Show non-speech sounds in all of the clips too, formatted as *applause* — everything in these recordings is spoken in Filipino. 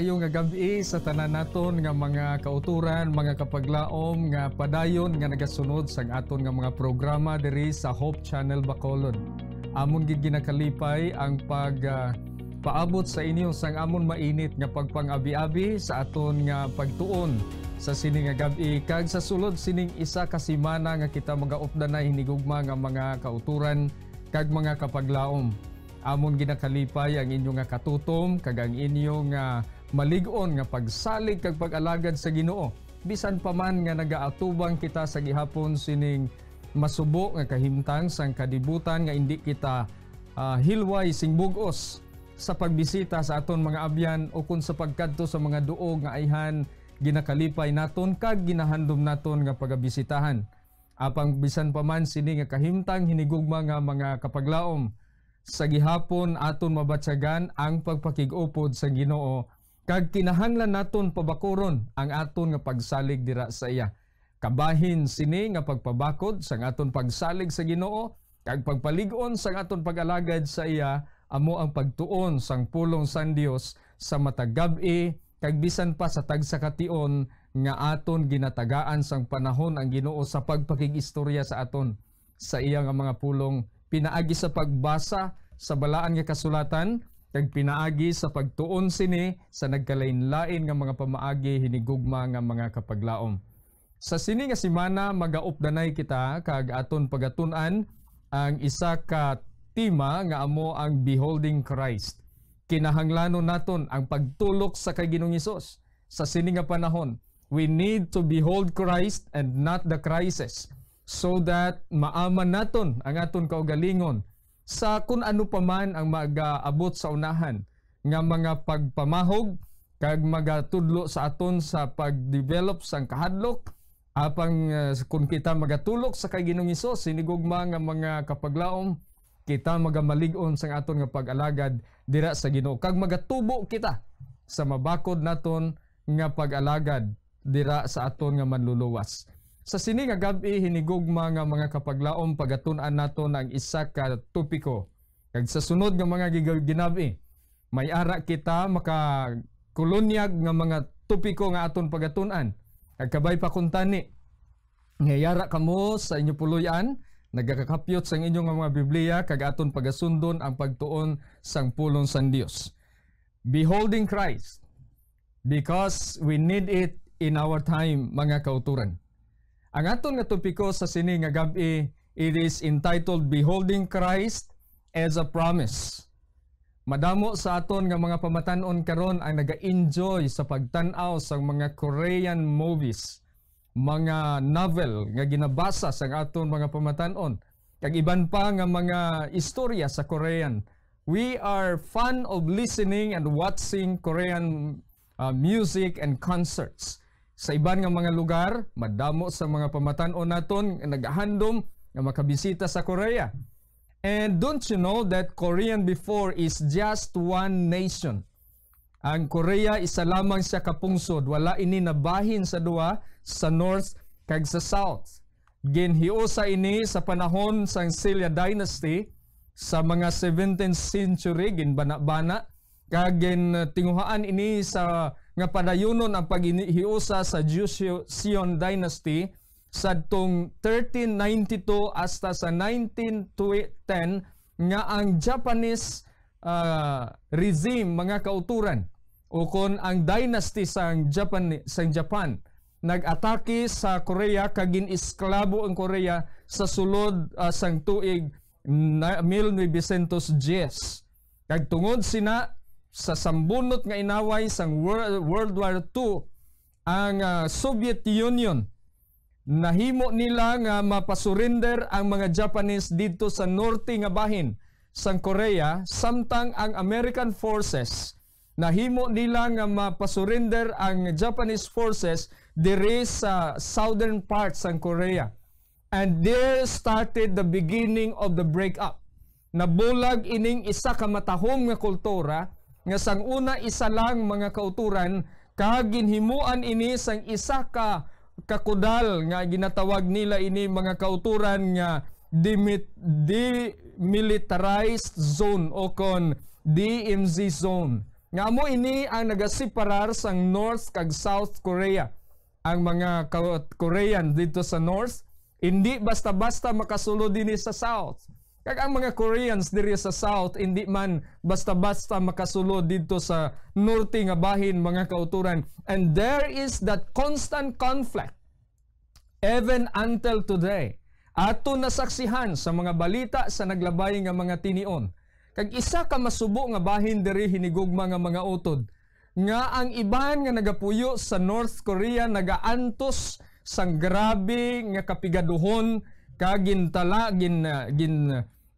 kaayo nga gabi sa tanan naton nga mga kauturan, mga kapaglaom nga padayon nga nagasunod sa aton nga mga programa diri sa Hope Channel Bacolod. Amon gid ginakalipay ang pag uh, paabot sa inyo sang amon mainit nga pagpangabi-abi sa aton nga pagtuon sa sining nga gabi kag sa sulod sining isa ka semana nga kita magaupdan na hinigugma nga mga kauturan kag mga kapaglaom amon ginakalipay ang inyong nga katutom kag ang inyong nga uh, malig-on nga pagsalig kag pagalagad sa Ginoo bisan pa man nga nagaatubang kita sa gihapon sining masubo nga kahimtang sang kadibutan nga indi kita uh, hilway sing bugos sa pagbisita sa aton mga abyan o kun sa pagkadto sa mga duog nga ayhan ginakalipay naton kag ginahandom naton nga pagabisitahan apang bisan pa man sini nga kahimtang hinigugma nga mga kapaglaom sa gihapon aton mabatsagan ang pagpakigupod sa Ginoo Kag kinahanglan naton pabakuron ang aton nga pagsalig dira sa iya. Kabahin sini nga pagpabakod sa aton pagsalig sa Ginoo kag pagpaligon sa aton pagalagad sa iya amo ang pagtuon sang pulong san Dios sa matagab-i kag bisan pa sa tagsakation nga aton ginatagaan sang panahon ang Ginoo sa pagpakigistorya sa aton sa iya nga mga pulong pinaagi sa pagbasa sa balaan nga kasulatan kag pinaagi sa pagtuon sini sa nagkalain-lain nga mga pamaagi hinigugma nga mga kapaglaom. Sa sini nga semana magaupdanay kita kag aton pagatunan ang isa ka tema nga amo ang beholding Christ. Kinahanglanon naton ang pagtulok sa kay Ginoong Hesus sa sini nga panahon. We need to behold Christ and not the crisis so that maaman naton ang aton kaugalingon sa kung ano paman ang mag magaabot sa unahan nga mga pagpamahog kag magatudlo sa aton sa pagdevelop sang kahadlok apang uh, kung kita magatulok sa kay Ginoong Hesus sinigugma nga mga kapaglaom kita magamaligon sang aton nga pag-alagad dira sa Ginoo kag magatubo kita sa mabakod naton nga pag-alagad dira sa aton nga manluluwas sa sini nga gabi hinigugma mga mga kapaglaom pagatun-an nato ang isa ka topiko. Kag sa sunod nga mga ginabi, may ara kita maka kolonyag nga mga topiko nga aton pagatun-an. Kag kabay pa kuntani. Ngayara kamo sa inyo puluyan, nagakakapyot sa nga mga Biblia kag aton pagasundon ang pagtuon sang pulong sang Dios. Beholding Christ because we need it in our time mga kauturan. Ang aton nga topiko sa sini nga gabi, it is entitled Beholding Christ as a Promise. Madamo sa aton nga mga pamatanon karon ang naga-enjoy sa pagtan-aw sa mga Korean movies, mga novel nga ginabasa sa aton mga pamatanon, kag iban pa nga mga istorya sa Korean. We are fan of listening and watching Korean uh, music and concerts. Sa iban nga mga lugar, madamo sa mga pamatan-on naton nga nagahandom nga makabisita sa Korea. And don't you know that Korean before is just one nation? Ang Korea isa lamang sa kapungsod, wala ini nabahin sa duwa sa north kag sa south. Ginhiusa ini sa panahon sa Silya Dynasty sa mga 17th century ginbanabana bana kag tinguhaan ini sa nga padayonon ang paghiusa sa Joseon Dynasty sadtong 1392 hasta sa 1910 nga ang Japanese uh, regime mga kauturan o kon ang dynasty sa Japan sa Japan nagatake sa Korea kagin isklabo ang Korea sa sulod uh, sang tuig 1910 kag tungod sina sa sambunot nga inaway sang World War II ang uh, Soviet Union nahimo nila nga mapasurrender ang mga Japanese dito sa norte nga bahin sang Korea samtang ang American forces nahimo nila nga mapasurrender ang Japanese forces diri sa southern part sang Korea and there started the beginning of the breakup nabulag ining isa ka matahom nga kultura nga sang una isa lang mga kauturan kag ginhimuan ini sang isa ka kakudal nga ginatawag nila ini mga kauturan nga demilitarized zone o kon DMZ zone. Nga mo ini ang nagasiparar sang North kag South Korea. Ang mga Korean dito sa North hindi basta-basta makasulod dinhi sa South Kag ang mga Koreans diri sa South hindi man basta-basta makasulod dito sa norte nga bahin mga kauturan. And there is that constant conflict even until today. Ato nasaksihan sa mga balita sa naglabay nga mga tinion. Kag isa ka masubo nga bahin diri hinigugma nga mga utod nga ang iban nga nagapuyo sa North Korea nagaantos sang grabe nga kapigaduhon kagintala gin gin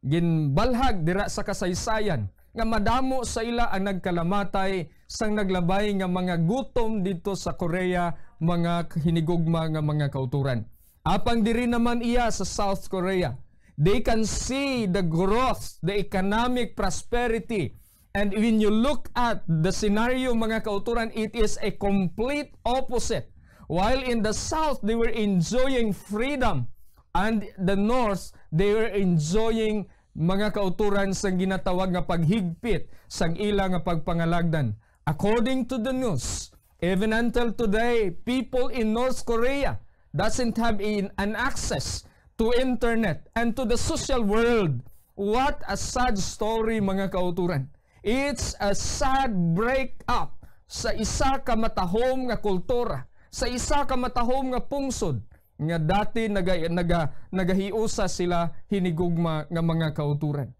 gin balhag dira sa kasaysayan nga madamo sa ila ang nagkalamatay sang naglabay nga mga gutom dito sa Korea mga hinigugma nga mga kauturan apang diri naman iya sa South Korea they can see the growth the economic prosperity and when you look at the scenario mga kauturan it is a complete opposite while in the south they were enjoying freedom and the North, they were enjoying mga kauturan sa ginatawag nga paghigpit sa ila nga pagpangalagdan. According to the news, even until today, people in North Korea doesn't have an access to internet and to the social world. What a sad story mga kauturan. It's a sad break-up sa isa ka matahom nga kultura, sa isa ka matahom nga pungsod, nga dati naga, naga, nagahiusa sila hinigugma nga mga kauturan.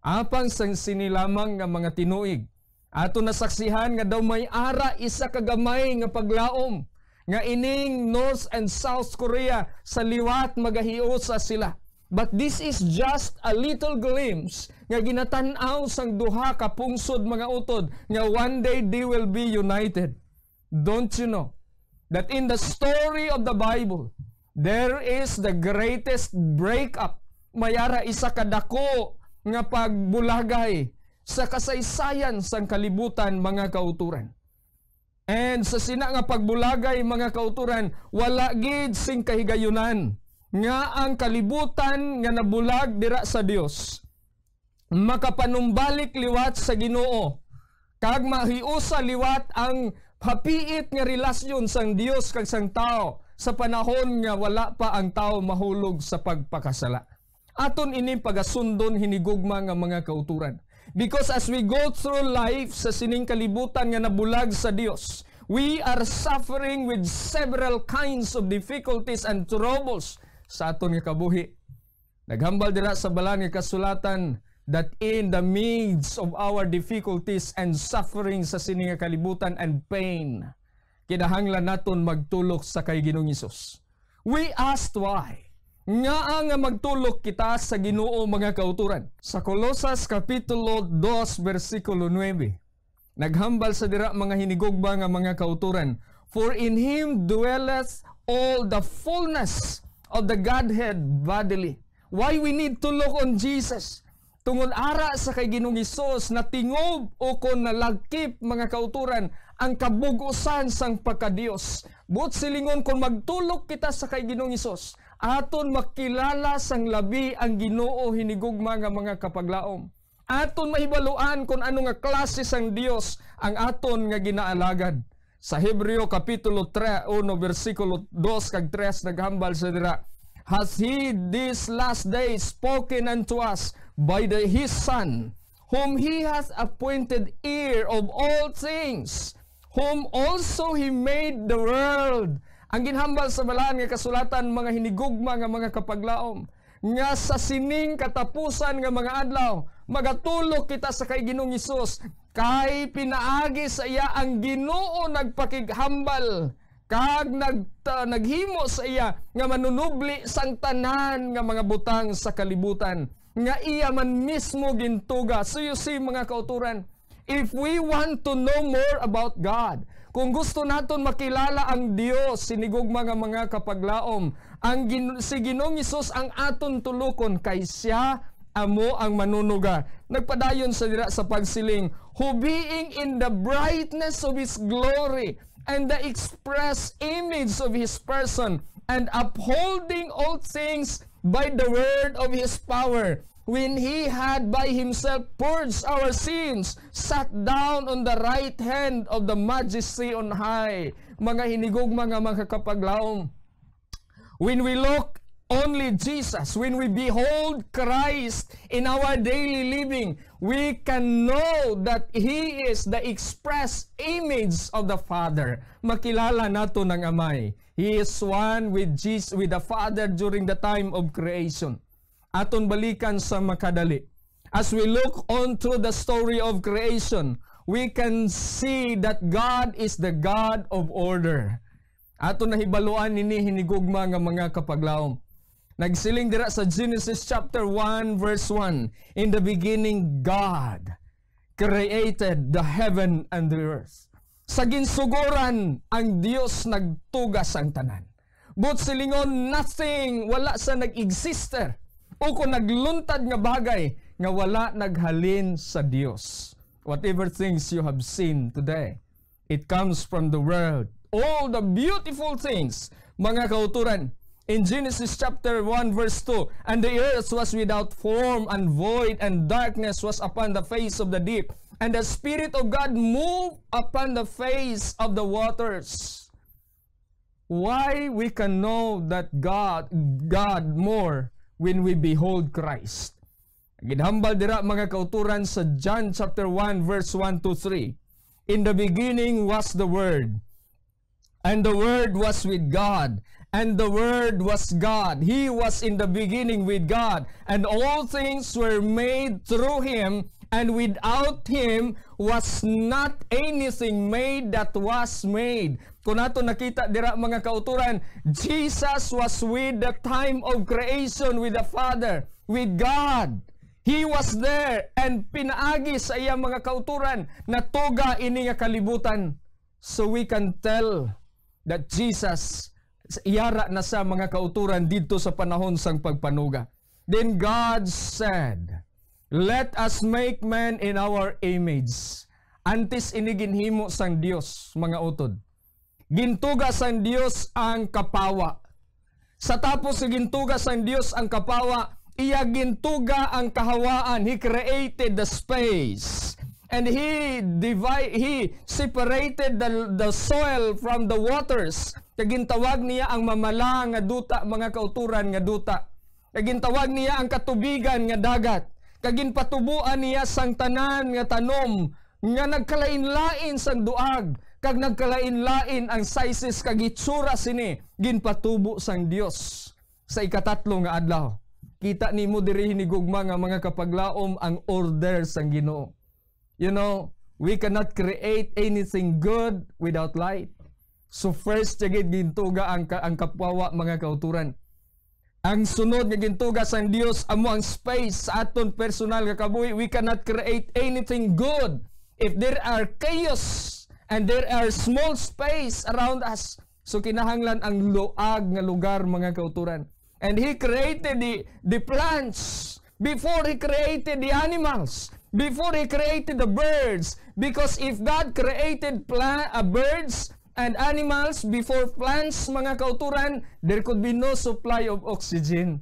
Apan sang sinilamang nga mga tinuig, ato nasaksihan nga daw may ara isa kagamay nga paglaom nga ining North and South Korea sa liwat magahiusa sila. But this is just a little glimpse nga ginatan-aw sang duha ka pungsod mga utod nga one day they will be united. Don't you know that in the story of the Bible, There is the greatest breakup. Mayara isa kadako nga pagbulagay sa kasaysayan sang kalibutan mga kauturan. And sa sina nga pagbulagay mga kauturan, wala gid sing kahigayunan nga ang kalibutan nga nabulag dira sa Dios makapanumbalik liwat sa Ginoo kag mahiusa liwat ang hapiit nga relasyon sang Dios kag sang tao sa panahon nga wala pa ang tao mahulog sa pagpakasala. Aton ini pagasundon hinigugma nga mga kauturan. Because as we go through life sa sining kalibutan nga nabulag sa Dios, we are suffering with several kinds of difficulties and troubles sa aton nga kabuhi. Naghambal dira sa balan nga kasulatan that in the midst of our difficulties and suffering sa sining kalibutan and pain, kinahanglan naton magtulok sa kay Ginoong Hesus. We asked why. Nga ang magtulok kita sa Ginoo mga kauturan. Sa Colosas Kapitulo 2 versikulo 9, naghambal sa dira mga hinigugba nga mga kauturan, For in Him dwelleth all the fullness of the Godhead bodily. Why we need to look on Jesus? tungod ara sa kay Ginoong Hesus na tingob o kon nalagkip mga kauturan ang kabugusan sang pagkadios but silingon kon magtulok kita sa kay Ginoong Hesus aton makilala sang labi ang Ginoo hinigugma nga mga kapaglaom aton mahibaluan kon ano nga klase sang Dios ang aton nga ginaalagad sa Hebreo kapitulo 3 1 versikulo 2 kag 3 naghambal sa dira has he this last day spoken unto us by the, his Son, whom he has appointed heir of all things, whom also he made the world. Ang ginhambal sa balaan nga kasulatan mga hinigugma nga mga kapaglaom nga sa sining katapusan nga mga adlaw magatulog kita sa kay Ginoong Hesus kay pinaagi sa iya ang Ginoo nagpakighambal kag nagta, naghimo sa iya nga manunubli sang tanan nga mga butang sa kalibutan nga iya man mismo gintuga so you see mga kauturan if we want to know more about God kung gusto naton makilala ang Dios sinigog mga mga kapaglaom ang gin, si Ginoong Hesus ang aton tulukon kay siya amo ang manunuga nagpadayon sa dira sa pagsiling who being in the brightness of his glory and the express image of his person, and upholding all things by the word of his power. When he had by himself purged our sins, sat down on the right hand of the majesty on high. Mga hinigog, mga makakapaglaom. When we look Only Jesus. When we behold Christ in our daily living, we can know that He is the express image of the Father. Makilala nato ng Amay. He is one with Jesus, with the Father during the time of creation. Aton balikan sa makadali. As we look on through the story of creation, we can see that God is the God of order. Ato nahibaluan ni hinigugma nga mga kapaglaom. Nagsiling dira sa Genesis chapter 1 verse 1. In the beginning God created the heaven and the earth. Sa ginsuguran ang Dios nagtugas ang tanan. But silingon nothing wala sa nag-exister o kung nagluntad nga bagay nga wala naghalin sa Dios. Whatever things you have seen today, it comes from the world. All the beautiful things, mga kauturan, in Genesis chapter 1 verse 2, And the earth was without form and void, and darkness was upon the face of the deep. And the Spirit of God moved upon the face of the waters. Why we can know that God, God more when we behold Christ. Ginhambal dira mga kauturan sa John chapter 1 verse 1 to 3. In the beginning was the Word, and the Word was with God, and the Word was God. He was in the beginning with God, and all things were made through Him, and without Him was not anything made that was made. Kung nato nakita dira mga kauturan, Jesus was with the time of creation with the Father, with God. He was there and pinaagi sa iya mga kauturan na tuga ini nga kalibutan. So we can tell that Jesus yara na sa mga kauturan dito sa panahon sang pagpanuga. Then God said, Let us make man in our image. Antes iniginhimo sang Dios mga utod. Gintuga sang Dios ang kapawa. Sa tapos gintuga sang Dios ang kapawa, iya gintuga ang kahawaan. He created the space and he divide he separated the, the soil from the waters kagintawag niya ang mamala nga duta mga kauturan nga duta kagintawag niya ang katubigan nga dagat kaginpatubuan niya sang tanan nga tanom nga nagkalain-lain sang duag kag nagkalain-lain ang sizes kag itsura sini ginpatubo sang Dios sa ikatatlo nga adlaw kita nimo diri gugma nga mga kapaglaom ang order sang Ginoo You know, we cannot create anything good without light. So first, yagid gintuga ang, ang kapwawa mga kauturan. Ang sunod nga gintuga sa Dios amo ang space sa aton personal nga kabuhi. We cannot create anything good if there are chaos and there are small space around us. So kinahanglan ang luag nga lugar mga kauturan. And he created the the plants before he created the animals before He created the birds. Because if God created plant, uh, birds and animals before plants, mga kauturan, there could be no supply of oxygen.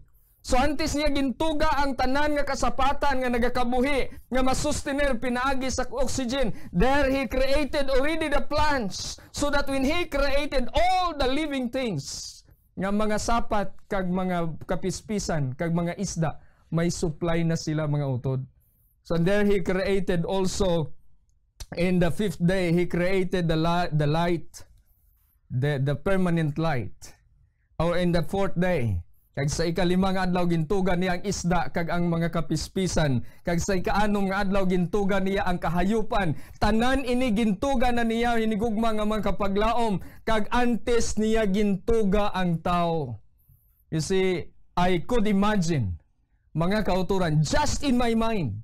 So antes niya gintuga ang tanan nga kasapatan nga nagakabuhi nga masustener pinaagi sa oxygen. There he created already the plants so that when he created all the living things nga mga sapat kag mga kapispisan kag mga isda may supply na sila mga utod. So there he created also in the fifth day he created the light, the light the the permanent light. Or in the fourth day kag sa ikalimang adlaw gintugan niya ang isda kag ang mga kapispisan kag sa ikaanom nga adlaw gintugan niya ang kahayupan tanan ini gintugan na niya hinigugma nga mga kapaglaom kag antes niya gintuga ang tao you see i could imagine mga kauturan just in my mind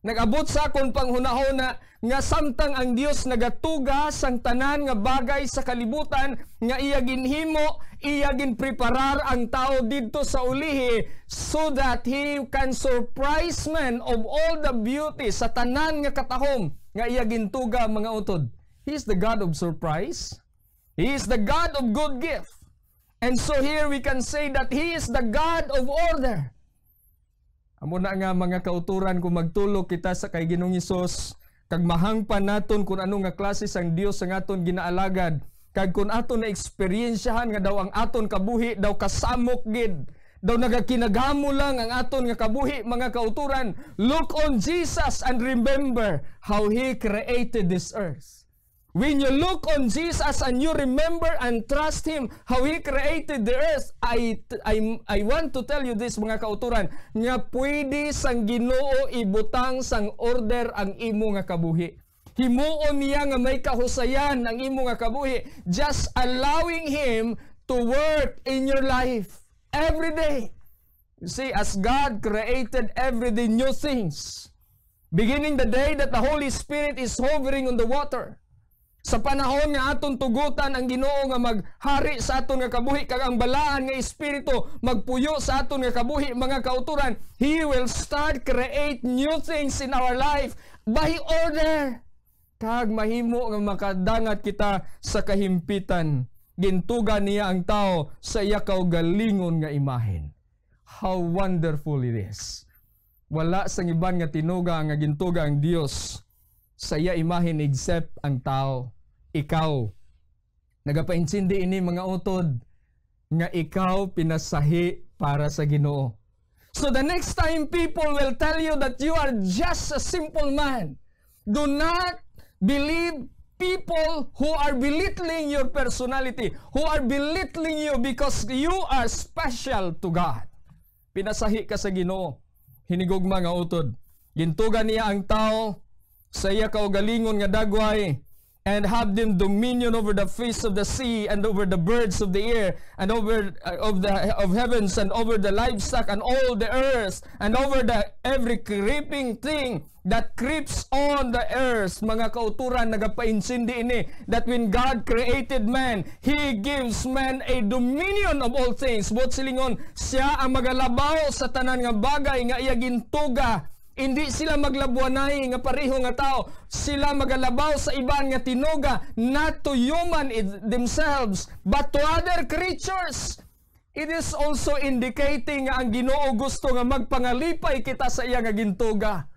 Nagabot sa akon panghunahon na nga samtang ang Dios nagatuga sang tanan nga bagay sa kalibutan nga iya ginhimo, iya gin ginpreparar ang tao didto sa ulihi so that he can surprise man of all the beauty sa tanan nga katahom nga iya gintuga mga utod. He is the God of surprise. He is the God of good gift. And so here we can say that he is the God of order. Amuna nga mga kauturan kung magtulog kita sa kay Ginoong Hesus kag mahangpan naton kung ano nga klase sang Dios sang aton ginaalagad kag kun aton na eksperyensyahan nga daw ang aton kabuhi daw kasamok gid daw nagakinagamo lang ang aton nga kabuhi mga kauturan look on Jesus and remember how he created this earth When you look on Jesus and you remember and trust Him, how He created the earth, I, I, I want to tell you this mga kauturan, nga pwede sang ginoo ibutang sang order ang imo nga kabuhi. Himuon niya nga may kahusayan ang imo nga kabuhi. Just allowing Him to work in your life every day. You see, as God created every new things, beginning the day that the Holy Spirit is hovering on the water, sa panahon nga aton tugutan ang Ginoo nga maghari sa aton nga kabuhi kag ang balaan nga espiritu magpuyo sa aton nga kabuhi mga kauturan, he will start create new things in our life by order. Kag mahimo nga makadangat kita sa kahimpitan. Gintugan niya ang tao sa iya kaugalingon nga imahen. How wonderful it is. Wala sang iban nga tinuga nga gintuga ang Dios sa iya imahin except ang tao, ikaw. Nagapaintindi ini mga utod nga ikaw pinasahi para sa Ginoo. So the next time people will tell you that you are just a simple man, do not believe people who are belittling your personality, who are belittling you because you are special to God. Pinasahi ka sa Ginoo. Hinigog mga utod. Gintugan niya ang tao sa iya kaugalingon nga dagway and have them dominion over the face of the sea and over the birds of the air and over uh, of the of heavens and over the livestock and all the earth and over the every creeping thing that creeps on the earth mga kauturan nagapainsindi ini that when God created man he gives man a dominion of all things but silingon siya ang magalabaw sa tanan nga bagay nga iya gintuga hindi sila maglabuanay nga pareho nga tao. Sila magalabaw sa iban nga tinoga not to human themselves but to other creatures. It is also indicating nga ang Ginoo gusto nga magpangalipay kita sa iya nga gintuga.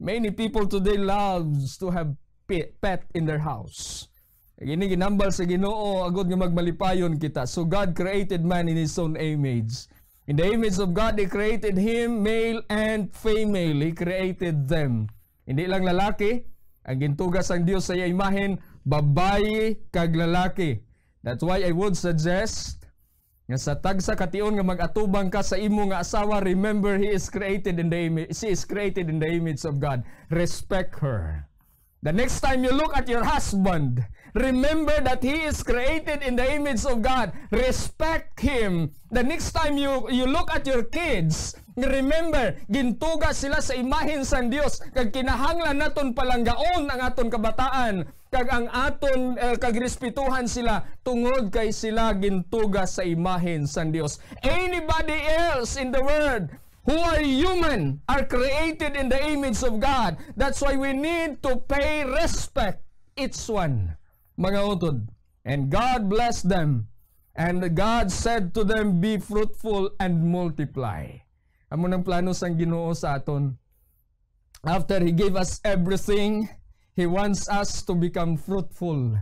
Many people today loves to have pet in their house. Gini ginambal sa Ginoo agud nga magmalipayon kita. So God created man in his own image. In the image of God, He created him, male and female. He created them. Hindi lang lalaki. Ang gintugas ang Diyos sa iya imahen, babae kag lalaki. That's why I would suggest nga sa tagsa kation nga magatubang ka sa imo nga asawa, remember he is created in the image, she is created in the image of God. Respect her. The next time you look at your husband, remember that he is created in the image of God. Respect him. The next time you, you look at your kids, remember, gintuga sila sa imahin sa Dios. Kag kinahanglan naton palanggaon ang aton kabataan. Kag ang aton eh, kagrespetuhan sila tungod kay sila gintuga sa imahin sa Dios. Anybody else in the world who are human are created in the image of God. That's why we need to pay respect each one. Mga utod. And God blessed them. And God said to them, Be fruitful and multiply. Amo ng plano sang ginoo sa aton. After He gave us everything, He wants us to become fruitful.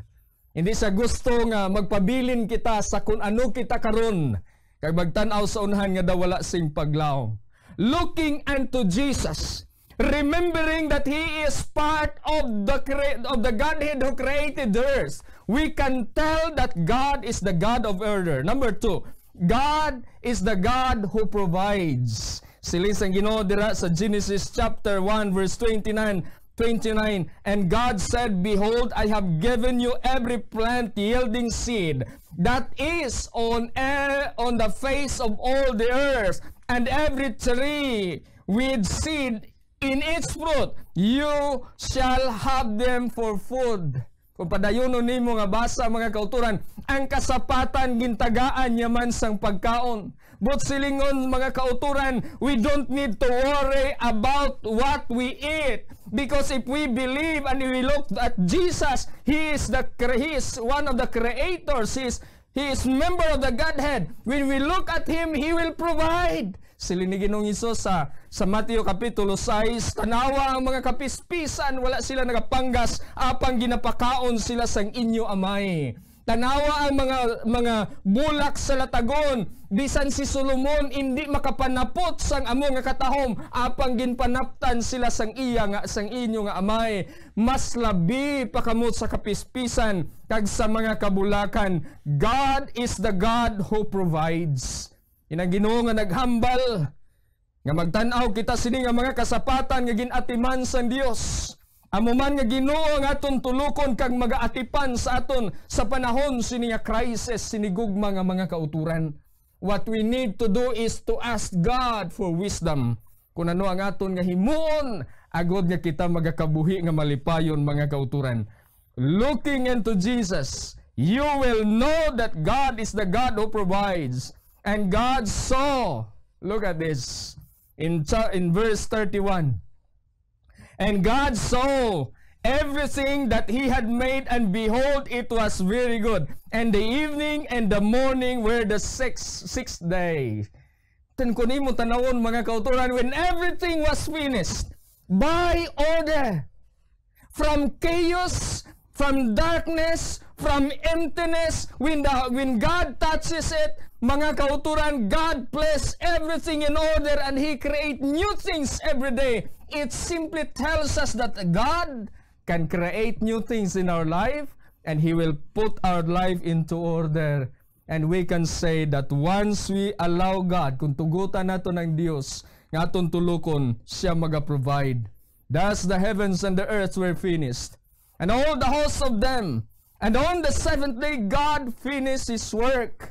Hindi sa gusto nga magpabilin kita sa kung ano kita karon kay magtan-aw sa unhan nga dawala sing paglaom looking unto Jesus, remembering that he is part of the of the Godhead who created the earth, we can tell that God is the God of order. Number two, God is the God who provides. Sili sang Ginoo dira sa Genesis chapter 1 verse 29 29 And God said, Behold, I have given you every plant yielding seed that is on air on the face of all the earth and every tree with seed in its fruit, you shall have them for food. Kung padayono nimo nga basa mga kauturan, ang kasapatan gintagaan yaman sang pagkaon. But silingon mga kauturan, we don't need to worry about what we eat. Because if we believe and we look at Jesus, He is the He is one of the creators. He is He is member of the Godhead. When we look at Him, He will provide. Sila ni Ginong Isos sa, sa Mateo Kapitulo 6, tanawa ang mga kapispisan, wala sila nagapanggas, apang ginapakaon sila sa inyo amay. Tanawa ang mga mga bulak sa latagon bisan si Solomon indi makapanapot sang amo nga katahom apang ginpanaptan sila sang iya nga sang inyo nga amay mas labi pa kamot sa kapispisan kag sa mga kabulakan God is the God who provides inang Ginoo nga naghambal nga magtan-aw kita sini nga mga kasapatan nga ginatiman sang Dios Amuman nga Ginoo ang aton tulukon kag magaatipan sa aton sa panahon siniya crisis sinigugma nga mga kauturan. What we need to do is to ask God for wisdom. Kung ano ang aton nga himuon agod nga kita magakabuhi nga malipayon mga kauturan. Looking into Jesus, you will know that God is the God who provides. And God saw. Look at this. In, in verse 31. And God saw everything that he had made, and behold, it was very good. And the evening and the morning were the sixth, sixth day. Tan mo tanawon mga kauturan, when everything was finished, by order, from chaos from darkness, from emptiness, when, the, when God touches it, mga kauturan, God place everything in order and He create new things every day. It simply tells us that God can create new things in our life and He will put our life into order. And we can say that once we allow God, kung tugutan nato ng Dios, nga atong tulukon, siya mag-provide. Thus the heavens and the earth were finished, and all the hosts of them. And on the seventh day, God finished His work.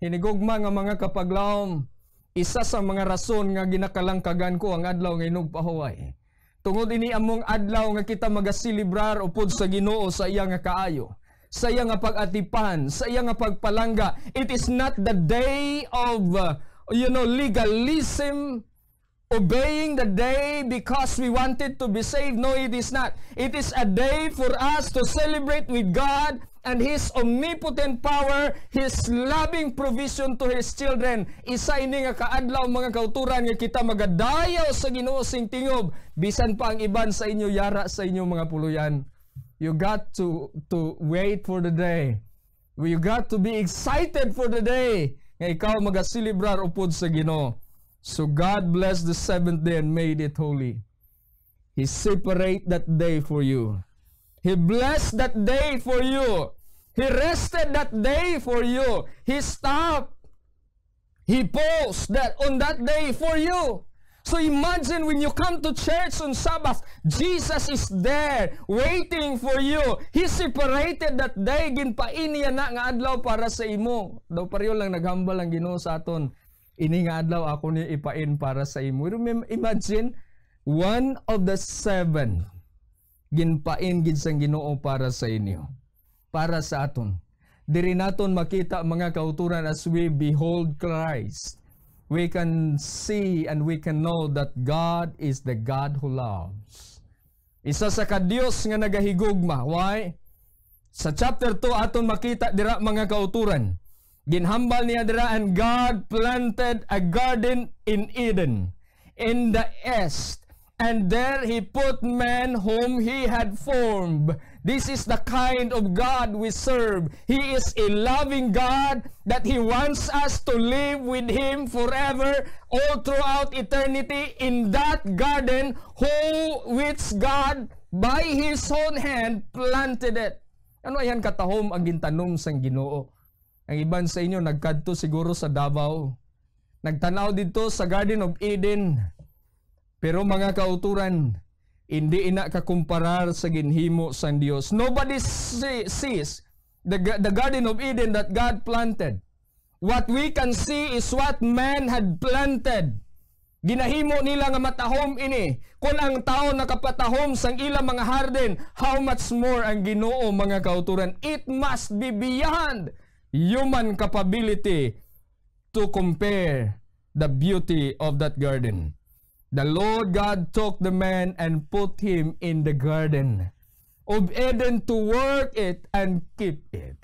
Hinigugma nga mga kapaglaom, isa sa mga rason nga ginakalangkagan ko ang adlaw nga inugpahaway. Tungod ini among adlaw nga kita magasilibrar upod sa Ginoo sa iya nga kaayo sa iya nga pagatipan, sa iya nga pagpalangga. It is not the day of uh, you know legalism obeying the day because we wanted to be saved. No, it is not. It is a day for us to celebrate with God and His omnipotent power, His loving provision to His children. Isa ini nga kaadlaw mga kauturan nga kita magadayaw sa Ginoo sing tingob bisan pa ang iban sa inyo yara sa inyo mga puluyan. You got to to wait for the day. You got to be excited for the day nga ikaw magasilibrar upod sa Ginoo. So God blessed the seventh day and made it holy. He separate that day for you. He blessed that day for you. He rested that day for you. He stopped. He paused that on that day for you. So imagine when you come to church on Sabbath, Jesus is there waiting for you. He separated that day ginpain niya na nga adlaw para sa imo. Daw pareho lang naghambal ang Ginoo sa aton Ini nga adlaw ako ni ipain para sa imo. imagine, one of the seven ginpain gid sang Ginoo para sa inyo. Para sa aton. Diri naton makita mga kauturan as we behold Christ. We can see and we can know that God is the God who loves. Isa sa kadiyos nga nagahigugma. Why? Sa chapter 2 aton makita dira mga kauturan Ginhambal niya dira and God planted a garden in Eden in the east and there he put man whom he had formed. This is the kind of God we serve. He is a loving God that he wants us to live with him forever all throughout eternity in that garden who which God by his own hand planted it. Ano ayan katahom ang gintanom sang Ginoo? Ang iban sa inyo nagkadto siguro sa Davao. Nagtanaw dito sa Garden of Eden. Pero mga kauturan, hindi ina kakumparar sa ginhimo sa Dios. Nobody sees the, the Garden of Eden that God planted. What we can see is what man had planted. Ginahimo nila nga matahom ini. Kung ang tao nakapatahom sang ilang mga harden, how much more ang ginoo mga kauturan? It must be beyond human capability to compare the beauty of that garden. The Lord God took the man and put him in the garden of Eden to work it and keep it.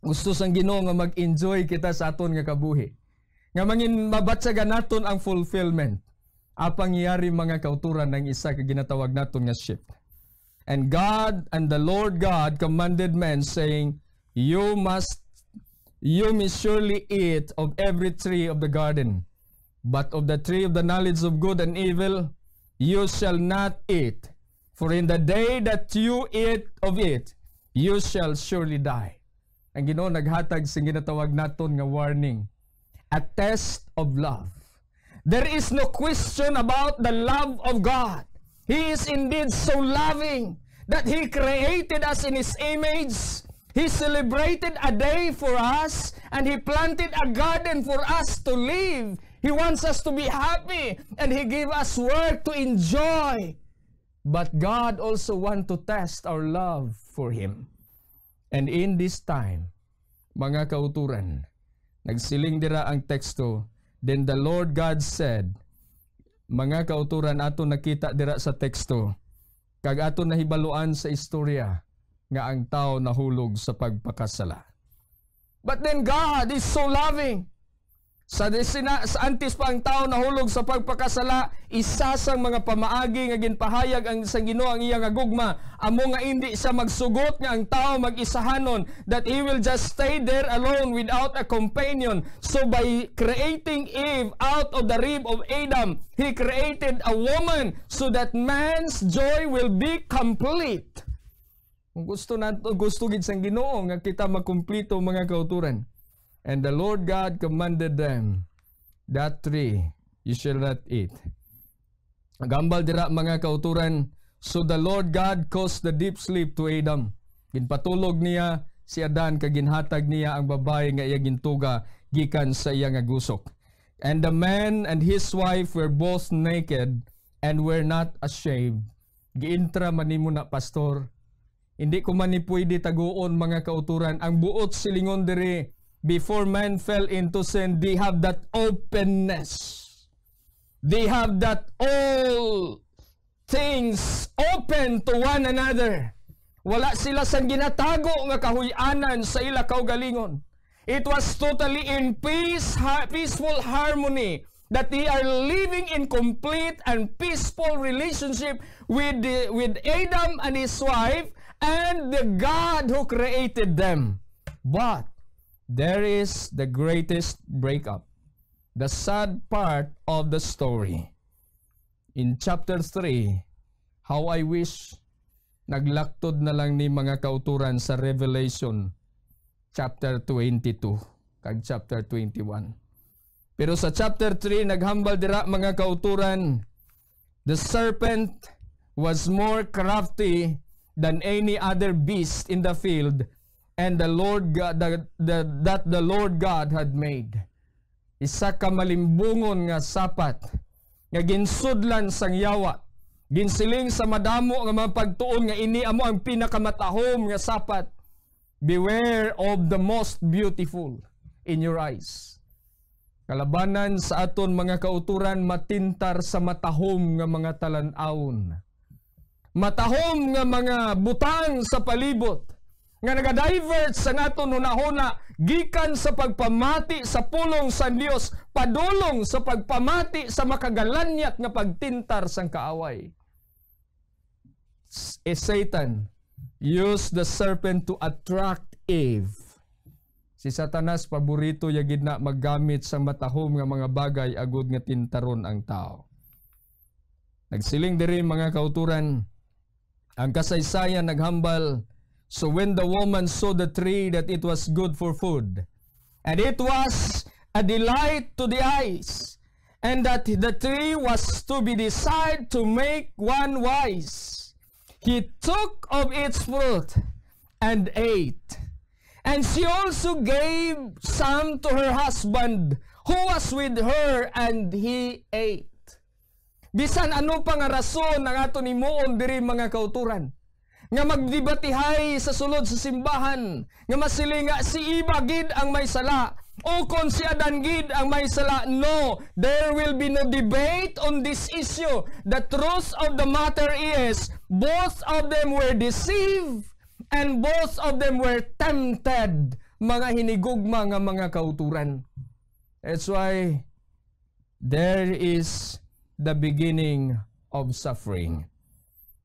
Gusto sang Ginoo nga mag-enjoy kita sa aton nga kabuhi. Nga mangin mabatsagan naton ang fulfillment apang iyari mga kauturan ng isa ka ginatawag naton nga shift. And God and the Lord God commanded men saying, You must you may surely eat of every tree of the garden, but of the tree of the knowledge of good and evil you shall not eat, for in the day that you eat of it, you shall surely die. Ang Ginoo naghatag sing ginatawag naton nga warning, a test of love. There is no question about the love of God. He is indeed so loving that He created us in His image He celebrated a day for us and He planted a garden for us to live. He wants us to be happy and He gave us work to enjoy. But God also want to test our love for Him. And in this time, mga kauturan, nagsiling dira ang teksto, Then the Lord God said, mga kauturan ato nakita dira sa teksto, kag ato nahibaluan sa istorya, nga ang tao nahulog sa pagpakasala. But then God is so loving. Sa, sina, sa antis pa ang tao nahulog sa pagpakasala, isa sang mga pamaagi nga ginpahayag ang sa Ginoo ang iyang agugma, amo nga indi siya magsugot nga ang tao magisahanon that he will just stay there alone without a companion. So by creating Eve out of the rib of Adam, he created a woman so that man's joy will be complete. Kung gusto nato gusto gid sang Ginoo nga kita makumpleto mga kauturan. And the Lord God commanded them that tree you shall not eat. Gambal dira mga kauturan, so the Lord God caused the deep sleep to Adam. Ginpatulog niya si Adan kag ginhatag niya ang babae nga iya gintuga gikan sa iya nga gusok. And the man and his wife were both naked and were not ashamed. Giintra man nimo na pastor hindi ko man ni pwede taguon mga kauturan. Ang buot silingon dere before man fell into sin, they have that openness. They have that all things open to one another. Wala sila sang ginatago nga kahuyanan sa ila kaugalingon. It was totally in peace, ha peaceful harmony that they are living in complete and peaceful relationship with, the, with Adam and his wife and the God who created them. But there is the greatest breakup, the sad part of the story. In chapter 3, how I wish naglaktod na lang ni mga kauturan sa Revelation chapter 22 kag chapter 21. Pero sa chapter 3 naghambal dira mga kauturan the serpent was more crafty than any other beast in the field and the Lord God, the, the, that the Lord God had made. Isa ka malimbungon nga sapat nga ginsudlan sang yawa ginsiling sa madamo nga mga nga ini amo ang pinakamatahom nga sapat beware of the most beautiful in your eyes kalabanan sa aton mga kauturan matintar sa matahom nga mga talan-awon matahom nga mga butang sa palibot nga nagadivert sa ngato nunahona gikan sa pagpamati sa pulong sa Dios padulong sa pagpamati sa makagalanyat nga pagtintar sang kaaway e Satan used the serpent to attract Eve si Satanas paborito ya gid na maggamit sa matahom nga mga bagay agud nga tintaron ang tao nagsiling diri mga kauturan ang kasaysayan naghambal, So when the woman saw the tree that it was good for food, and it was a delight to the eyes, and that the tree was to be desired to make one wise, he took of its fruit and ate. And she also gave some to her husband who was with her, and he ate. Bisan ano pa nga rason ng ato ni Moon diri mga kauturan nga magdibatihay sa sulod sa simbahan nga masilinga si iba gid ang may sala o kon si Adan gid ang may sala no there will be no debate on this issue the truth of the matter is both of them were deceived and both of them were tempted mga hinigugma nga mga kauturan that's why there is the beginning of suffering.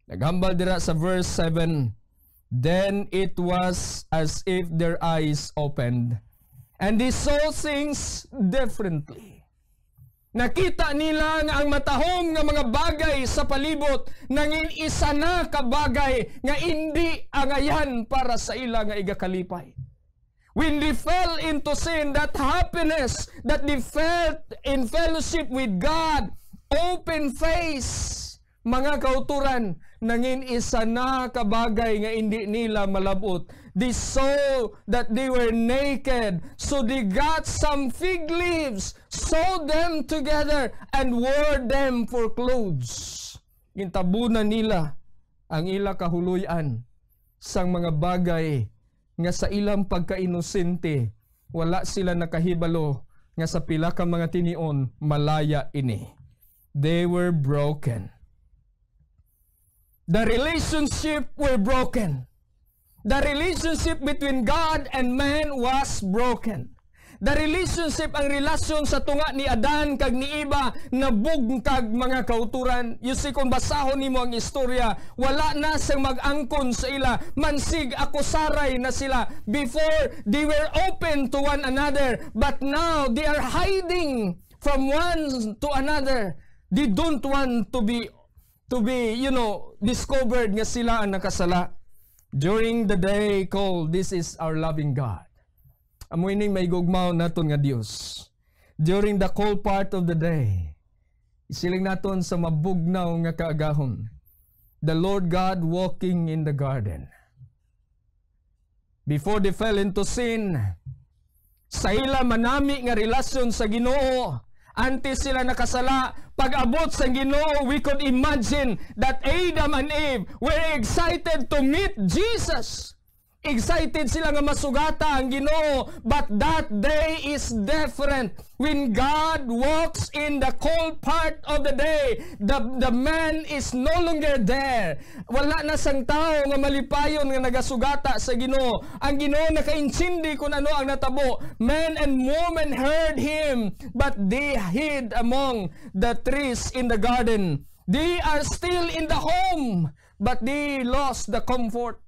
Naghambal dira sa verse 7, Then it was as if their eyes opened, and they saw things differently. Nakita nila nga ang matahom nga mga bagay sa palibot nangin isa na kabagay nga hindi angayan para sa ila nga igakalipay. When they fell into sin, that happiness that they felt in fellowship with God, Open face, mga kauturan, nangin isa na kabagay nga hindi nila malabot. They saw that they were naked, so they got some fig leaves, sewed them together, and wore them for clothes. Gintabunan nila ang ila kahuluyan sang mga bagay nga sa ilang pagkainosente wala sila nakahibalo nga sa pila ka mga tinion malaya ini. They were broken. The relationship were broken. The relationship between God and man was broken. The relationship, ang relasyon sa tunga ni Adan kag ni Iba nabugkag mga kauturan. You see, kung basahon nimo ang istorya, wala na sang mag-angkon sa ila. Mansig ako saray na sila. Before, they were open to one another, but now they are hiding from one to another. They don't want to be to be, you know, discovered nga sila ang nakasala. During the day called, this is our loving God. Amoy ni may gugmaw naton nga Dios. During the cold part of the day, isiling naton sa mabugnaw nga kaagahon. The Lord God walking in the garden. Before they fell into sin, sa ila manami nga relasyon sa Ginoo, until sila nakasala. Pag-abot sa Ginoo, we could imagine that Adam and Eve were excited to meet Jesus. Excited sila nga masugata ang Ginoo, but that day is different. When God walks in the cold part of the day, the, the man is no longer there. Wala na sang tao nga malipayon nga nagasugata sa Ginoo. Ang Ginoo nakainsindi kung ano ang natabo. Men and women heard him, but they hid among the trees in the garden. They are still in the home, but they lost the comfort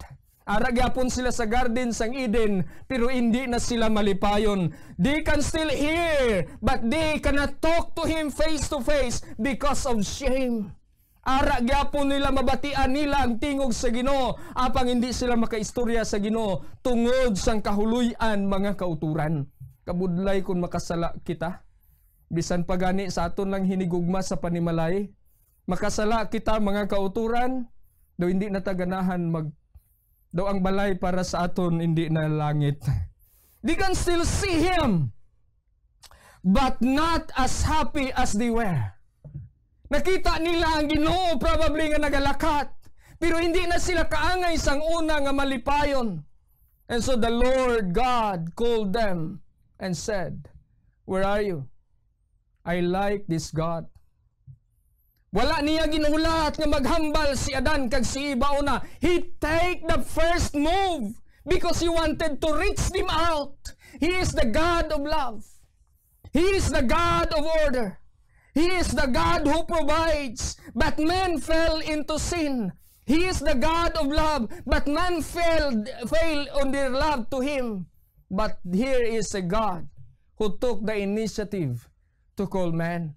Aragyapon sila sa garden sang Eden, pero hindi na sila malipayon. They can still hear, but they cannot talk to Him face to face because of shame. Ara gyapon nila mabatian nila ang tingog sa Ginoo apang hindi sila makaistorya sa Ginoo tungod sang kahuluyan mga kauturan. Kabudlay kun makasala kita. Bisan pagani sa aton lang hinigugma sa panimalay, makasala kita mga kauturan do hindi nataganahan mag do ang balay para sa aton hindi na langit. They *laughs* can still see Him, but not as happy as they were. Nakita nila ang ginoo probably nga nagalakat, pero hindi na sila kaangay sang una nga malipayon. And so the Lord God called them and said, Where are you? I like this God wala niya ginulat nga maghambal si Adan kag si Iba una. He take the first move because he wanted to reach them out. He is the God of love. He is the God of order. He is the God who provides. But man fell into sin. He is the God of love, but man failed, failed on their love to Him. But here is a God who took the initiative to call man.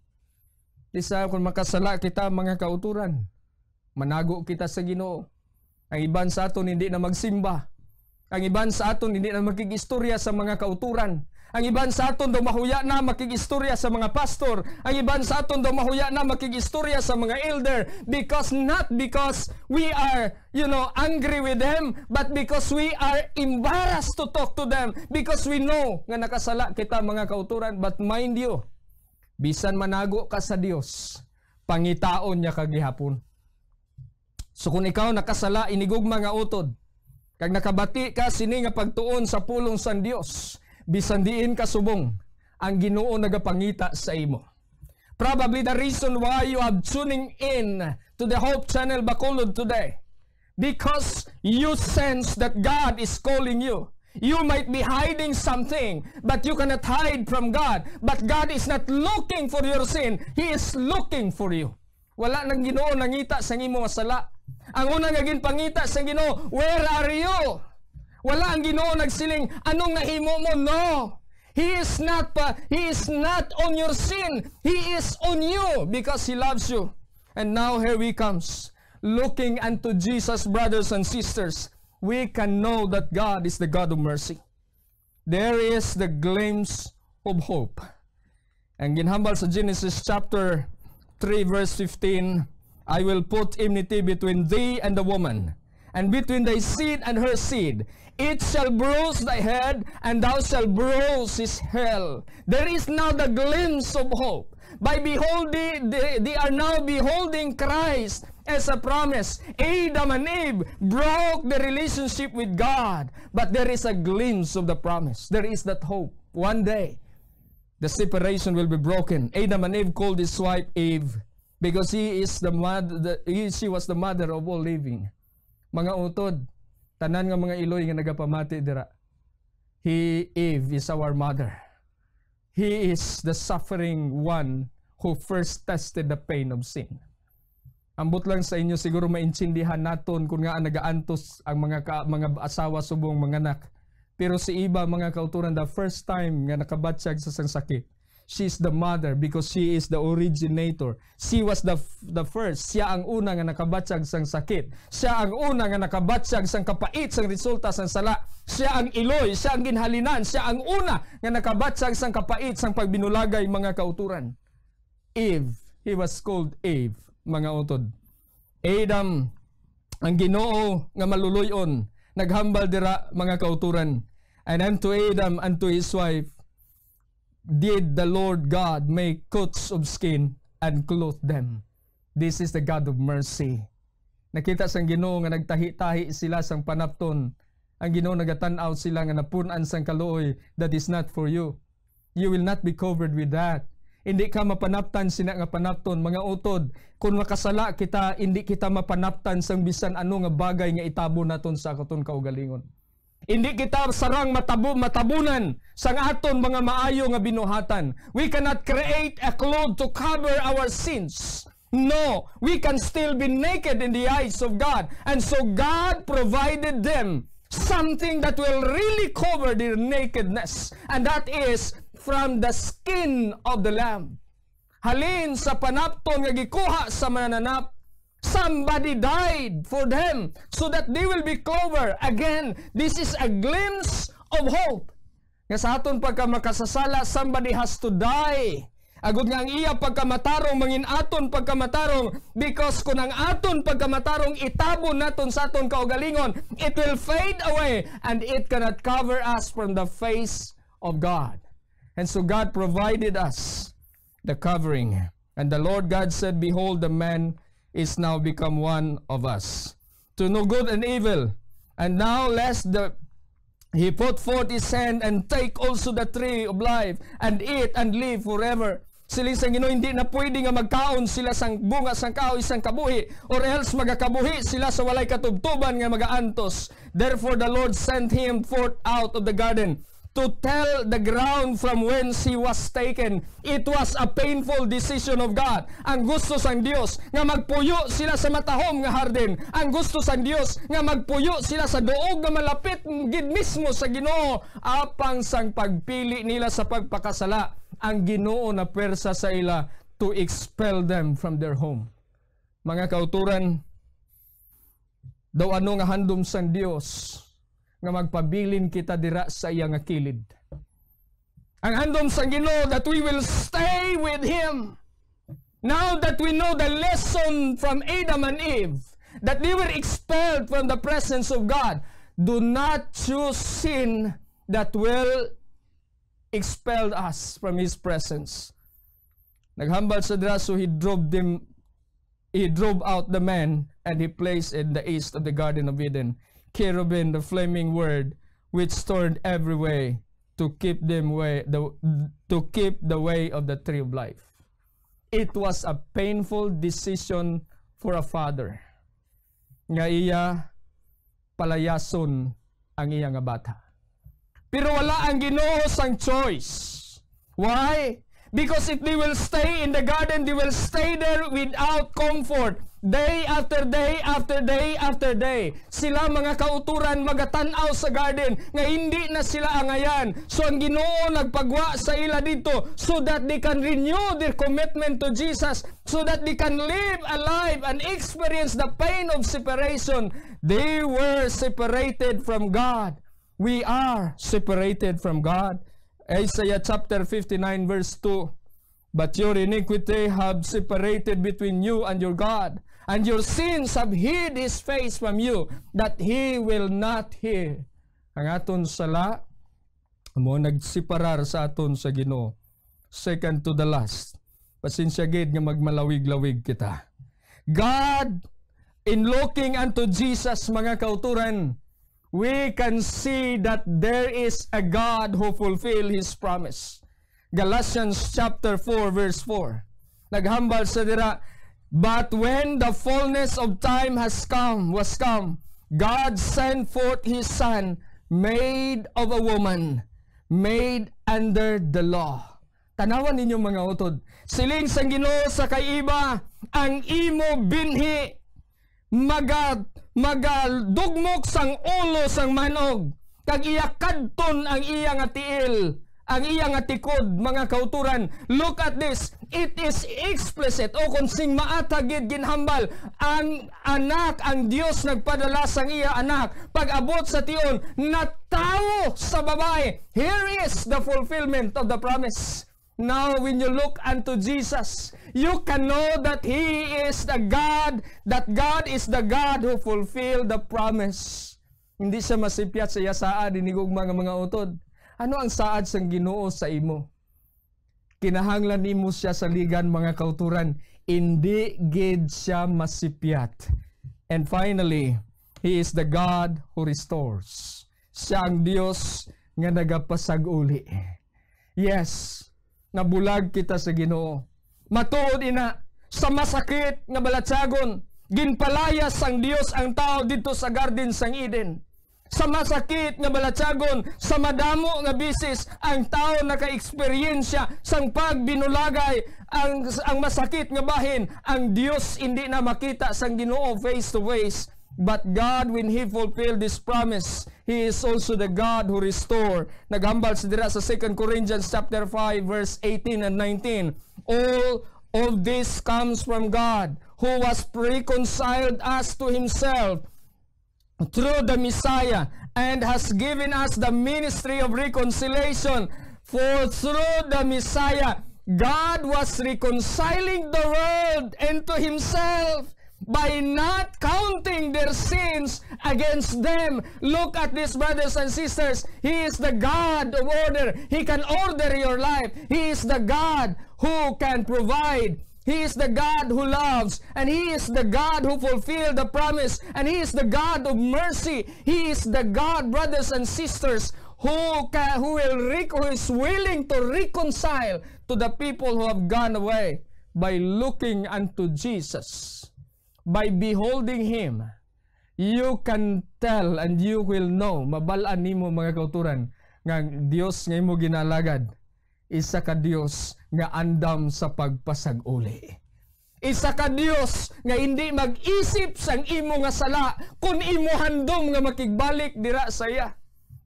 Lisa, kung makasala kita mga kauturan, manago kita sa ginoo. Ang iban sa aton hindi na magsimba. Ang iban sa aton hindi na makigistorya sa mga kauturan. Ang iban sa aton daw mahuya na makigistorya sa mga pastor. Ang iban sa aton daw mahuya na makigistorya sa mga elder because not because we are, you know, angry with them, but because we are embarrassed to talk to them because we know nga nakasala kita mga kauturan. But mind you, Bisan manago ka sa Dios, pangitaon niya kagihapon. So kung ikaw nakasala, inigog mga utod. Kag nakabati ka sini nga pagtuon sa pulong san Dios, bisan diin ka subong, ang Ginoo nagapangita sa imo. Probably the reason why you are tuning in to the Hope Channel Bacolod today because you sense that God is calling you. You might be hiding something, but you cannot hide from God. But God is not looking for your sin. He is looking for you. Wala nang ginoo nangita sa imo masala. Ang unang naging pangita sa ginoo, where are you? Wala ang ginoo nagsiling, anong nahimo mo? No. He is not pa, he is not on your sin. He is on you because he loves you. And now here he comes, looking unto Jesus, brothers and sisters. we can know that God is the God of mercy. There is the glimpse of hope. in humble sa Genesis chapter 3 verse 15, I will put enmity between thee and the woman, and between thy seed and her seed. It shall bruise thy head, and thou shalt bruise his heel. There is now the glimpse of hope. By beholding, they, they are now beholding Christ as a promise. Adam and Eve broke the relationship with God. But there is a glimpse of the promise. There is that hope. One day, the separation will be broken. Adam and Eve called his wife Eve because he is the mother, the, she was the mother of all living. Mga utod, tanan nga mga iloy nga nagapamati dira. He, Eve, is our mother. He is the suffering one who first tested the pain of sin. Ambot lang sa inyo siguro maintindihan naton kung nga nagaantos ang mga ka, mga asawa subong mga anak. Pero si iba mga kauturan the first time nga nakabatsag sa sang sakit. She is the mother because she is the originator. She was the the first. Siya ang una nga nakabatsag sang sakit. Siya ang una nga nakabatsag sang kapait sang resulta sang sala. Siya ang iloy, siya ang ginhalinan, siya ang una nga nakabatsag sang kapait sang pagbinulagay mga kauturan. Eve, he was called Eve mga utod. Adam, ang ginoo nga maluluyon, naghambal dira mga kauturan. And unto Adam and to his wife, did the Lord God make coats of skin and clothe them. This is the God of mercy. Nakita sang ginoo nga nagtahi-tahi sila sang panapton. Ang ginoo nagatanaw sila nga napunan sang kaluoy that is not for you. You will not be covered with that. Hindi ka mapanaptan sina nga panapton mga utod. Kung makasala kita, hindi kita mapanaptan sang bisan ano nga bagay nga itabo naton sa katon kaugalingon. Hindi kita sarang matabu matabunan sang aton mga maayo nga binuhatan. We cannot create a cloud to cover our sins. No, we can still be naked in the eyes of God. And so God provided them something that will really cover their nakedness. And that is from the skin of the lamb. Halin sa panapton nga gikuha sa mananap. Somebody died for them so that they will be covered. Again, this is a glimpse of hope. Nga sa aton pagka makasasala, somebody has to die. Agud nga ang iya pagkamatarong, mangin aton pagkamatarong, because kung ang aton pagkamatarong itabon naton sa aton kaugalingon, it will fade away and it cannot cover us from the face of God. And so God provided us the covering. And the Lord God said, Behold, the man is now become one of us, to know good and evil. And now lest the he put forth his hand and take also the tree of life and eat and live forever. Sila sa Ginoo hindi na pwede nga magkaon sila sang bunga sang kao isang kabuhi or else magakabuhi sila sa walay katubtuban nga magaantos. Therefore the Lord sent him forth out of the garden to tell the ground from whence he was taken. It was a painful decision of God. Ang gusto sang Dios nga magpuyo sila sa matahom nga hardin. Ang gusto sang Dios nga magpuyo sila sa duog nga malapit gid mismo sa Ginoo apang sang pagpili nila sa pagpakasala ang Ginoo na persa sa ila to expel them from their home. Mga kauturan, daw ano nga handom sang Dios nga magpabilin kita dira sa iyang nga kilid. Ang handom sa Ginoo that we will stay with him. Now that we know the lesson from Adam and Eve, that they were expelled from the presence of God, do not choose sin that will expel us from His presence. Naghambal sa dira, so he drove them, he drove out the man, and he placed in the east of the Garden of Eden cherubim, the flaming word, which stored every way to keep them way the to keep the way of the tree of life. It was a painful decision for a father nga iya palayason ang iya nga bata. Pero wala ang Ginoo sang choice. Why? Because if they will stay in the garden, they will stay there without comfort, Day after day after day after day. Sila mga kauturan magatanaw sa garden nga hindi na sila angayan. So ang Ginoo nagpagwa sa ila dito so that they can renew their commitment to Jesus so that they can live alive and experience the pain of separation. They were separated from God. We are separated from God. Isaiah chapter 59 verse 2. But your iniquity have separated between you and your God and your sins have hid His face from you, that He will not hear. Ang aton sala, mo nagsiparar sa aton sa ginoo. Second to the last, pasinsya gid nga magmalawig-lawig kita. God, in looking unto Jesus, mga kauturan, we can see that there is a God who fulfill His promise. Galatians chapter 4 verse 4. Naghambal sa dira But when the fullness of time has come, was come, God sent forth His Son, made of a woman, made under the law. Tanawan ninyo mga utod. Siling sang Ginoo sa kaiba, ang imo binhi, magat, magadugmok sang ulo sang manog, kag iya kadton ang iya nga tiil, ang iyang atikod mga kauturan look at this it is explicit o konsing maatag gid ginhambal ang anak ang Dios nagpadala sang iya anak pag-abot sa tion natawo sa babae here is the fulfillment of the promise Now, when you look unto Jesus, you can know that He is the God, that God is the God who fulfilled the promise. Hindi siya masipyat sa yasaan, dinigog mga mga utod. Ano ang saad sang Ginoo sa imo? Kinahanglan nimo siya sa ligan mga kauturan, hindi gid siya masipyat. And finally, he is the God who restores. Siya ang Dios nga nagapasag uli. Yes, nabulag kita sa Ginoo. Matuod ina sa masakit nga balatsagon, ginpalayas ang Dios ang tao dito sa garden sang Eden sa masakit nga balatsagon, sa madamo nga bisis ang tao naka-eksperyensya sang pagbinulagay ang ang masakit nga bahin ang Dios hindi na makita sang Ginoo face to face. But God, when He fulfilled this promise, He is also the God who restore. Naghambal sa dira sa 2 Corinthians chapter 5, verse 18 and 19. All of this comes from God, who was reconciled us to Himself through the Messiah and has given us the ministry of reconciliation. For through the Messiah, God was reconciling the world into Himself by not counting their sins against them. Look at this, brothers and sisters. He is the God of order. He can order your life. He is the God who can provide He is the God who loves, and He is the God who fulfilled the promise, and He is the God of mercy. He is the God, brothers and sisters, who, can, who, will, who is willing to reconcile to the people who have gone away by looking unto Jesus, by beholding Him. You can tell and you will know, mabalaan nimo mga kauturan, nga Dios nga imo ginalagad, isa ka Dios nga andam sa pagpasag-uli. Isa ka Dios nga hindi mag-isip sang imo nga sala kun imo handom nga makigbalik dira sa iya.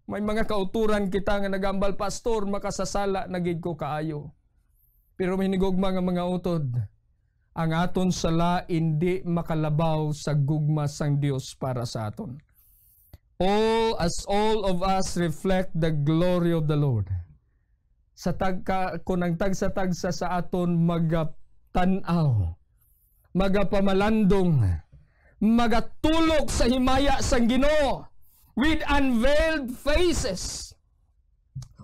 May mga kauturan kita nga nagambal pastor makasasala nagid ko kaayo. Pero may hinigugma nga mga utod ang aton sala hindi makalabaw sa gugma sang Dios para sa aton. All as all of us reflect the glory of the Lord sa tag ka, kunang ang tag sa tag sa sa aton magatanaw, magapamalandong, magatulog sa himaya sang Ginoo with unveiled faces.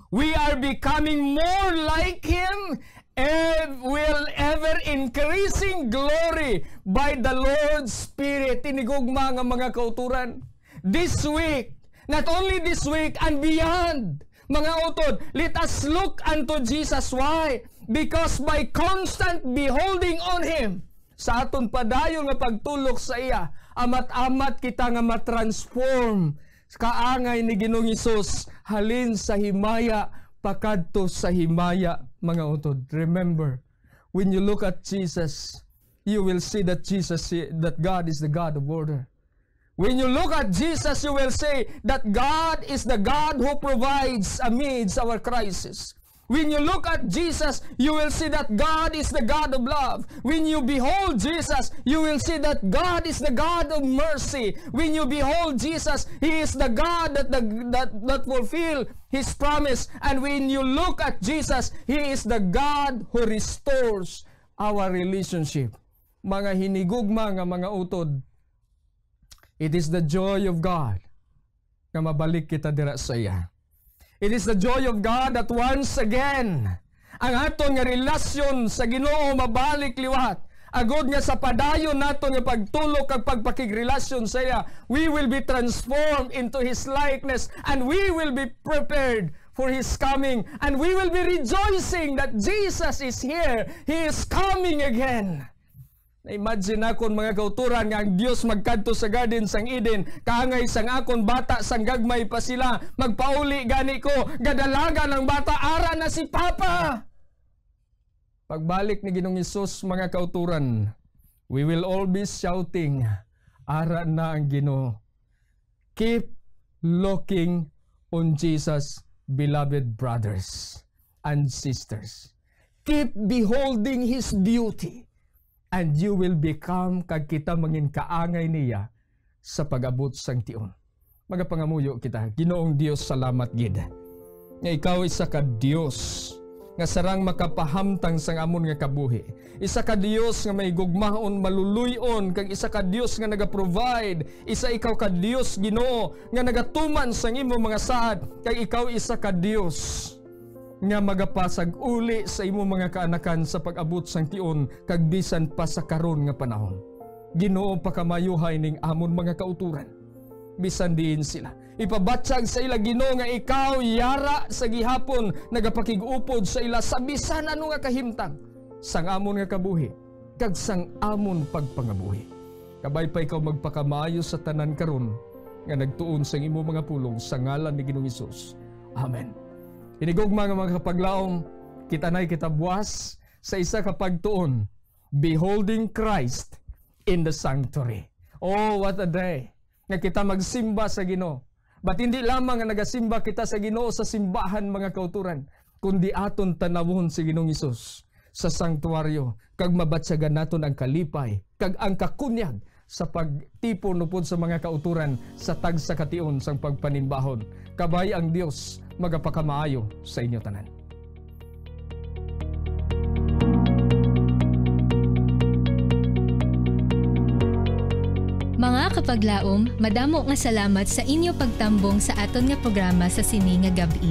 We are becoming more like Him and will ever increasing glory by the Lord's Spirit. Tinigugma nga mga kauturan. This week, not only this week and beyond, mga utod, let us look unto Jesus. Why? Because by constant beholding on Him, sa aton padayon nga pagtulok sa iya, amat-amat kita nga matransform kaangay ni Ginoong Isus halin sa himaya pakadto sa himaya mga utod. Remember, when you look at Jesus, you will see that Jesus that God is the God of order. When you look at Jesus, you will say that God is the God who provides amidst our crisis. When you look at Jesus, you will see that God is the God of love. When you behold Jesus, you will see that God is the God of mercy. When you behold Jesus, He is the God that, the, that, that fulfill His promise. And when you look at Jesus, He is the God who restores our relationship. Mga hinigugma nga mga utod, It is the joy of God na mabalik kita dira sa iya. It is the joy of God that once again, ang aton nga relasyon sa Ginoo mabalik liwat. Agod nga sa padayon nato nga pagtulok kag pagpakigrelasyon sa iya, we will be transformed into his likeness and we will be prepared for his coming and we will be rejoicing that Jesus is here. He is coming again. Na-imagine akon mga kauturan nga ang Dios magkadto sa garden sang Eden, kaangay sang akon bata sang gagmay pa sila, magpauli gani ko, gadalaga ng bata ara na si Papa. Pagbalik ni Ginoong Hesus mga kauturan, we will all be shouting, ara na ang Ginoo. Keep looking on Jesus, beloved brothers and sisters. Keep beholding His beauty and you will become kag kita mangin kaangay niya sa pagabot sang tion. Magapangamuyo kita. Ginoong Dios salamat gid. Nga ikaw isa ka Dios nga sarang makapahamtang sang amon nga kabuhi. Isa ka Dios nga may gugmahon maluluyon kag isa ka Dios nga naga-provide, isa ikaw ka Dios Ginoo nga nagatuman sang imo mga saad kag ikaw isa ka Dios nga magapasag uli sa imo mga kaanakan sa pag-abot sang tiun kag bisan pa sa karon nga panahon. Ginoo pakamayuhay ning amon mga kauturan. Bisan diin sila. Ipabatsag sa ila Ginoo nga ikaw yara sa gihapon nagapakigupod sa ila sa bisan ano nga kahimtang sang amon nga kabuhi kag sang amon pagpangabuhi. Kabay pa ikaw magpakamayo sa tanan karon nga nagtuon sa imo mga pulong sa ngalan ni Ginoong Hesus. Amen. Inigugma nga magkapaglaom, kita na'y kita buwas sa isa kapagtuon, beholding Christ in the sanctuary. Oh, what a day! Nga kita magsimba sa Ginoo. But hindi lamang nga nagasimba kita sa Ginoo sa simbahan mga kauturan, kundi aton tanawon si Ginoong Isus sa sanktuaryo kag mabatsagan naton ang kalipay kag ang kakunyag sa pagtipon upod sa mga kauturan sa tag sa kation sang pagpanimbahon Kabay ang Dios magapakamaayo sa inyo tanan. Mga kapaglaom, madamo nga salamat sa inyo pagtambong sa aton nga programa sa sini nga gabi.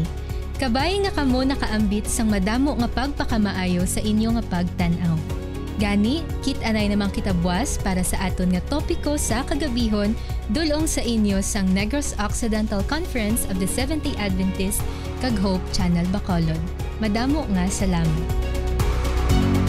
Kabay nga kamo nakaambit sang madamo nga pagpakamaayo sa inyo nga pagtan-aw. Gani, kit anay namang kita buwas para sa aton nga topiko sa kagabihon dulong sa inyo sang Negros Occidental Conference of the Seventh-day Adventist kag Hope Channel Bacolod. Madamo nga salamat.